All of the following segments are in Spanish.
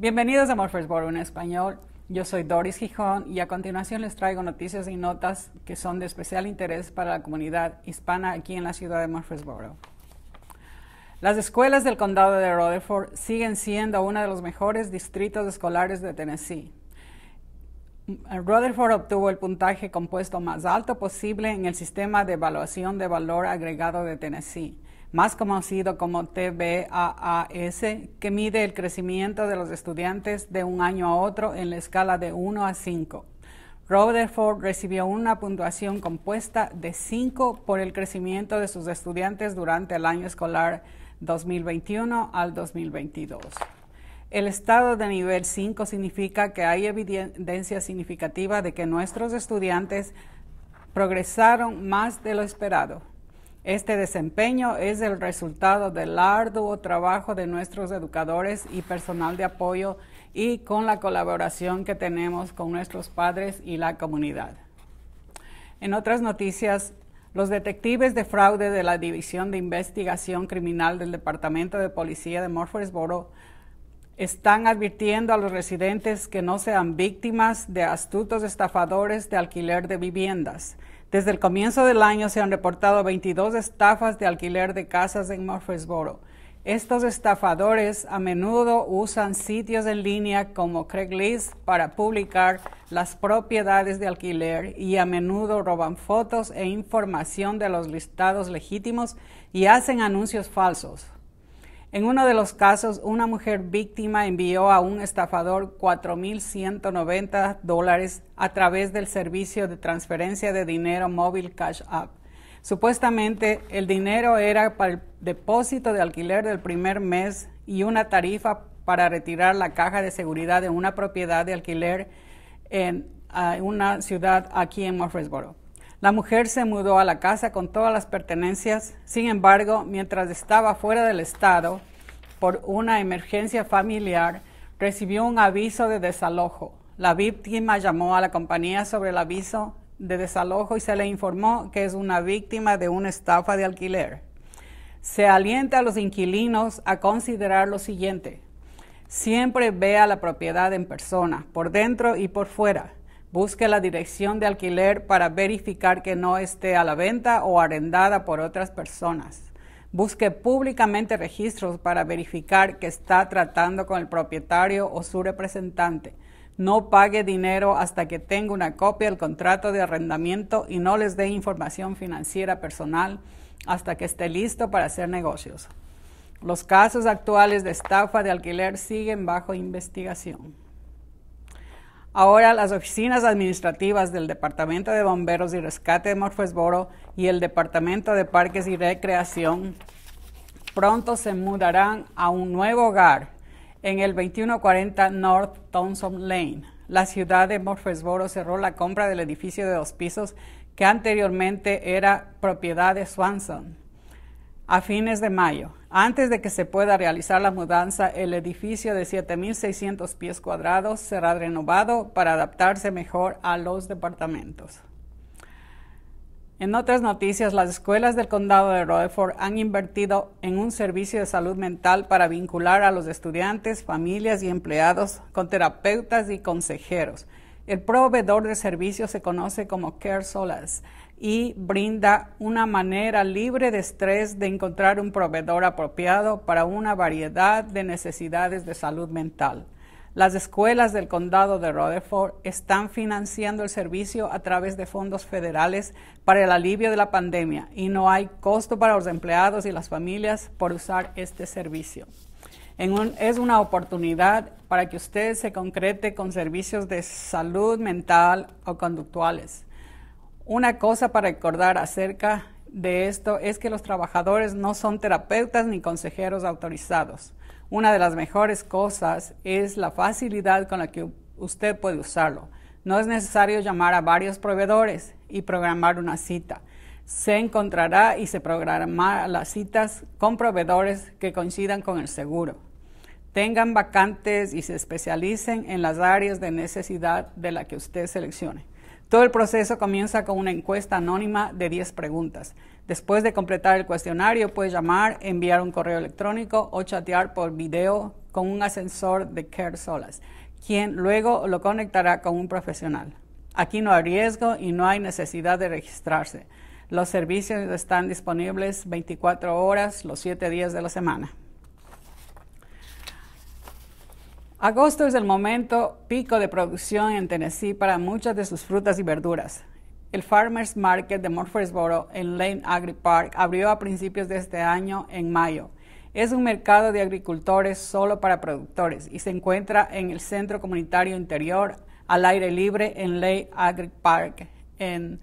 Bienvenidos a Murfreesboro en español. Yo soy Doris Gijón y a continuación les traigo noticias y notas que son de especial interés para la comunidad hispana aquí en la ciudad de Murfreesboro. Las escuelas del condado de Rutherford siguen siendo uno de los mejores distritos escolares de Tennessee. Rutherford obtuvo el puntaje compuesto más alto posible en el sistema de evaluación de valor agregado de Tennessee más conocido como TBAAS, que mide el crecimiento de los estudiantes de un año a otro en la escala de 1 a 5. Rutherford recibió una puntuación compuesta de 5 por el crecimiento de sus estudiantes durante el año escolar 2021 al 2022. El estado de nivel 5 significa que hay evidencia significativa de que nuestros estudiantes progresaron más de lo esperado. Este desempeño es el resultado del arduo trabajo de nuestros educadores y personal de apoyo y con la colaboración que tenemos con nuestros padres y la comunidad. En otras noticias, los detectives de fraude de la División de Investigación Criminal del Departamento de Policía de Murfreesboro están advirtiendo a los residentes que no sean víctimas de astutos estafadores de alquiler de viviendas. Desde el comienzo del año se han reportado 22 estafas de alquiler de casas en Murfreesboro. Estos estafadores a menudo usan sitios en línea como Craigslist para publicar las propiedades de alquiler y a menudo roban fotos e información de los listados legítimos y hacen anuncios falsos. En uno de los casos, una mujer víctima envió a un estafador 4.190 dólares a través del servicio de transferencia de dinero móvil Cash App. Supuestamente el dinero era para el depósito de alquiler del primer mes y una tarifa para retirar la caja de seguridad de una propiedad de alquiler en ah, una ciudad aquí en Murfreesboro. La mujer se mudó a la casa con todas las pertenencias, sin embargo, mientras estaba fuera del estado por una emergencia familiar, recibió un aviso de desalojo. La víctima llamó a la compañía sobre el aviso de desalojo y se le informó que es una víctima de una estafa de alquiler. Se alienta a los inquilinos a considerar lo siguiente. Siempre vea la propiedad en persona, por dentro y por fuera. Busque la dirección de alquiler para verificar que no esté a la venta o arrendada por otras personas. Busque públicamente registros para verificar que está tratando con el propietario o su representante. No pague dinero hasta que tenga una copia del contrato de arrendamiento y no les dé información financiera personal hasta que esté listo para hacer negocios. Los casos actuales de estafa de alquiler siguen bajo investigación. Ahora las oficinas administrativas del Departamento de Bomberos y Rescate de Morfesboro y el Departamento de Parques y Recreación pronto se mudarán a un nuevo hogar en el 2140 North Thompson Lane. La ciudad de Morfesboro cerró la compra del edificio de dos pisos que anteriormente era propiedad de Swanson a fines de mayo. Antes de que se pueda realizar la mudanza, el edificio de 7.600 pies cuadrados será renovado para adaptarse mejor a los departamentos. En otras noticias, las escuelas del condado de Rutherford han invertido en un servicio de salud mental para vincular a los estudiantes, familias y empleados con terapeutas y consejeros. El proveedor de servicios se conoce como Care Solace y brinda una manera libre de estrés de encontrar un proveedor apropiado para una variedad de necesidades de salud mental. Las escuelas del condado de Rutherford están financiando el servicio a través de fondos federales para el alivio de la pandemia y no hay costo para los empleados y las familias por usar este servicio. es una oportunidad para que usted se concrete con servicios de salud mental o conductuales. Una cosa para recordar acerca de esto es que los trabajadores no son terapeutas ni consejeros autorizados. Una de las mejores cosas es la facilidad con la que usted puede usarlo. No es necesario llamar a varios proveedores y programar una cita. Se encontrará y se programará las citas con proveedores que coincidan con el seguro. Tengan vacantes y se especialicen en las áreas de necesidad de la que usted seleccione. Todo el proceso comienza con una encuesta anónima de 10 preguntas. Después de completar el cuestionario, puedes llamar, enviar un correo electrónico o chatear por video con un ascensor de Care Solas, quien luego lo conectará con un profesional. Aquí no hay riesgo y no hay necesidad de registrarse. Los servicios están disponibles 24 horas los 7 días de la semana. Agosto es el momento pico de producción en Tennessee para muchas de sus frutas y verduras. El Farmers Market de Murfreesboro en Lane Agri Park abrió a principios de este año en mayo. Es un mercado de agricultores solo para productores y se encuentra en el Centro Comunitario Interior al aire libre en Lane Agri Park en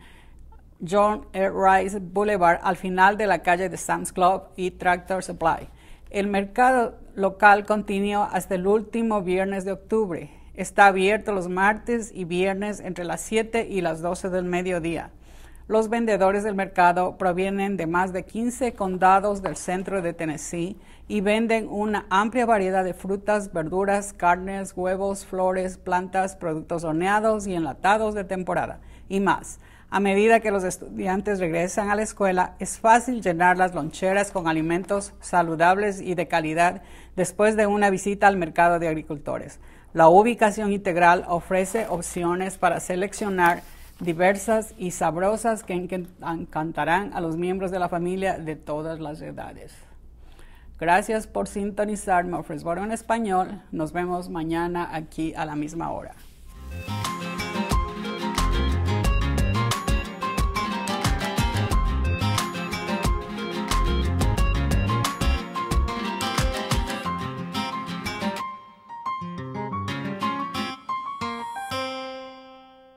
John R. E. Rice Boulevard al final de la calle de Sam's Club y Tractor Supply. El mercado local continúa hasta el último viernes de octubre. Está abierto los martes y viernes entre las 7 y las 12 del mediodía. Los vendedores del mercado provienen de más de 15 condados del centro de Tennessee y venden una amplia variedad de frutas, verduras, carnes, huevos, flores, plantas, productos horneados y enlatados de temporada y más. A medida que los estudiantes regresan a la escuela, es fácil llenar las loncheras con alimentos saludables y de calidad después de una visita al mercado de agricultores. La ubicación integral ofrece opciones para seleccionar diversas y sabrosas que encantarán a los miembros de la familia de todas las edades. Gracias por sintonizar Mofresboro en español. Nos vemos mañana aquí a la misma hora.